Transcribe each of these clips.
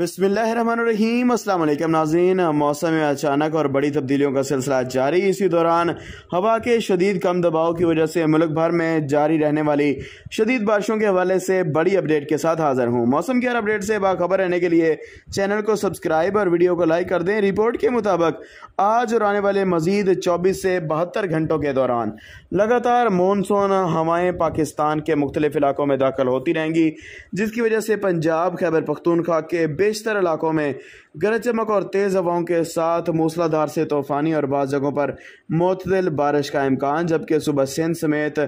बसमिल अल्लाम नाजीन मौसम में अचानक और बड़ी तब्दीलियों का सिलसिला जारी इसी दौरान हवा के शदीद कम दबाव की वजह से मुल्क भर में जारी रहने वाली शदीद बारिशों के हवाले से बड़ी अपडेट के साथ हाजिर हूँ मौसम के हर अपडेट से बाखबर रहने के लिए चैनल को सब्सक्राइब और वीडियो को लाइक कर दें रिपोर्ट के मुताबिक आज और आने वाले मजीद चौबीस से बहत्तर घंटों के दौरान लगातार मानसून हवाएँ पाकिस्तान के मुख्तलिफ इलाकों में दाखिल होती रहेंगी जिसकी वजह से पंजाब खैबर पख्तूनखा के बे बेशतर इलाकों में गरज चमक और तेज़ हवाओं के साथ मूसलाधार से तूफ़ानी और बाद जगहों पर मतदल बारिश का इम्कान जबकि सुबह सिंध समेत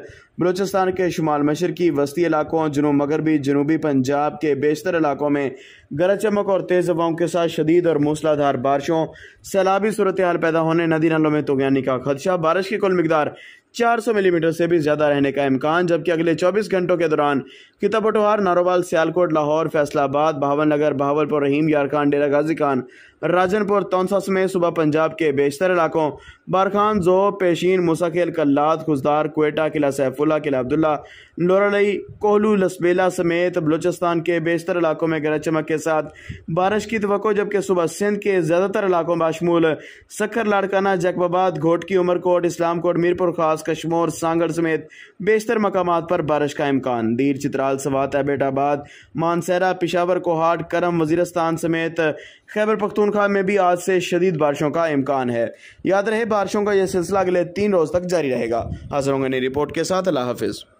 बलूचिस्तान के शुमाल मशरकी वस्ती इलाकों जुनूब मगरबी जनूबी पंजाब के बेशतर इलाकों में गरज चमक और तेज़ हवाओं के साथ शदीद और मूसलाधार बारिशों सैलाबी सूरत हाल पैदा होने नदी नालों में तोगयानी का खदशा बारिश की कुल मकदार 400 मिलीमीटर mm से भी ज़्यादा रहने का इम्कान जबकि अगले 24 घंटों के दौरान किता नारोवाल सियालकोट लाहौर फैसलाबाद भावनगर भावलपुर रहीम यार खान डेरा गाजी खान राजनपुर तौनसा समेत सुबह पंजाब के बेशतर इलाकों बारखान जो पेशीन मुसाखिल कल्लाद खुजदार कोयटा किला सैफुल्ला किला अब्दुल्ला लोरालई कोहलू लसबेला समेत बलूचिस्तान के बेशतर इलाकों में गरज चमक के साथ बारिश की तो जबकि सुबह सिंध के ज़्यादातर इलाकों बशमूल सखर लाड़काना जकबाबाद घोटकी उमरकोट इस्लामकोट मीरपुर खास कश्मोर सांगड़ समेत बेशतर मकाम पर बारिश का इम्कान दीर चित्राल सवात एबेटाबाद मानसरा पिशावर कोहाट करम वजीरस्तान समेत खैबर पख्तून खान में भी आज से शदीद बारिशों का इम्कान है याद रहे बारिशों का यह सिलसिला अगले तीन रोज तक जारी रहेगा हाजिर होंगे नई रिपोर्ट के साथ अल्लाह हाफिज़